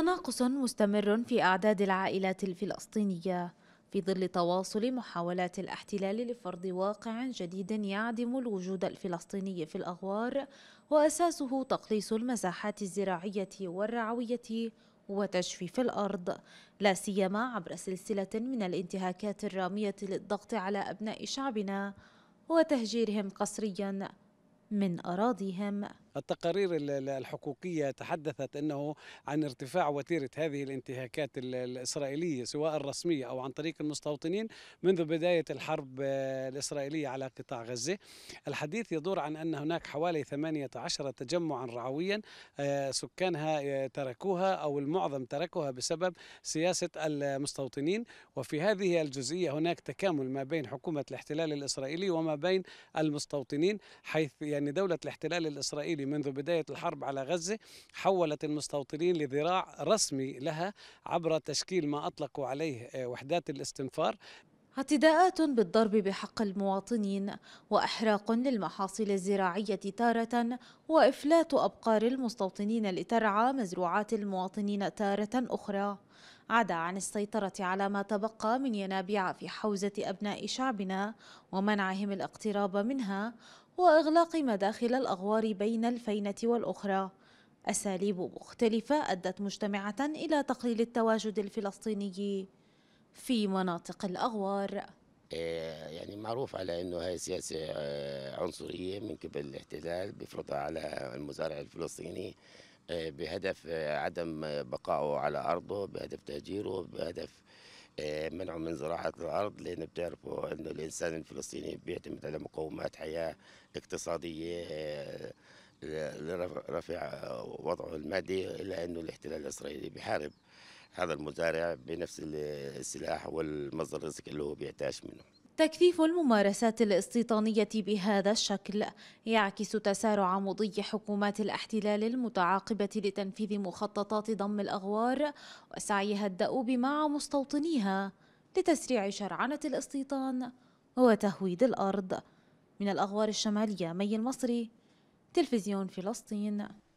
تناقص مستمر في أعداد العائلات الفلسطينية في ظل تواصل محاولات الاحتلال لفرض واقع جديد يعدم الوجود الفلسطيني في الأغوار وأساسه تقليص المساحات الزراعية والرعوية وتجفيف الأرض لا سيما عبر سلسلة من الانتهاكات الرامية للضغط على أبناء شعبنا وتهجيرهم قسريا من أراضيهم التقارير الحقوقية تحدثت أنه عن ارتفاع وتيرة هذه الانتهاكات الإسرائيلية سواء الرسمية أو عن طريق المستوطنين منذ بداية الحرب آه، الإسرائيلية على قطاع غزة الحديث يدور عن أن هناك حوالي 18 تجمعا رعويا آه، سكانها آه، تركوها أو المعظم تركوها بسبب سياسة المستوطنين وفي هذه الجزئية هناك تكامل ما بين حكومة الاحتلال الإسرائيلي وما بين المستوطنين حيث يعني دولة الاحتلال الإسرائيلي منذ بداية الحرب على غزة حولت المستوطنين لذراع رسمي لها عبر تشكيل ما أطلقوا عليه آه، وحدات الاستنفار اعتداءات بالضرب بحق المواطنين واحراق للمحاصيل الزراعيه تاره وافلات ابقار المستوطنين لترعى مزروعات المواطنين تاره اخرى عدا عن السيطره على ما تبقى من ينابيع في حوزه ابناء شعبنا ومنعهم الاقتراب منها وإغلاق مداخل الأغوار بين الفينة والأخرى أساليب مختلفة أدت مجتمعة إلى تقليل التواجد الفلسطيني في مناطق الأغوار آه، يعني معروف على انه هي سياسه آه، عنصريه من قبل الاحتلال بيفرضها على المزارع الفلسطيني آه، بهدف عدم بقائه على ارضه بهدف تهجيره بهدف آه، منعوا من زراعة الأرض لأن بتعرفوا أن الإنسان الفلسطيني بيعتمد على مقومات حياة اقتصادية آه، آه، لرفع وضعه المادي إلا أنه الاحتلال الإسرائيلي بيحارب هذا المزارع بنفس السلاح والمصدر الرزق اللي هو بيعتاش منه تكثيف الممارسات الاستيطانية بهذا الشكل يعكس تسارع مضي حكومات الاحتلال المتعاقبة لتنفيذ مخططات ضم الأغوار وسعيها الدؤوب مع مستوطنيها لتسريع شرعنة الاستيطان وتهويد الأرض من الأغوار الشمالية مي المصري تلفزيون فلسطين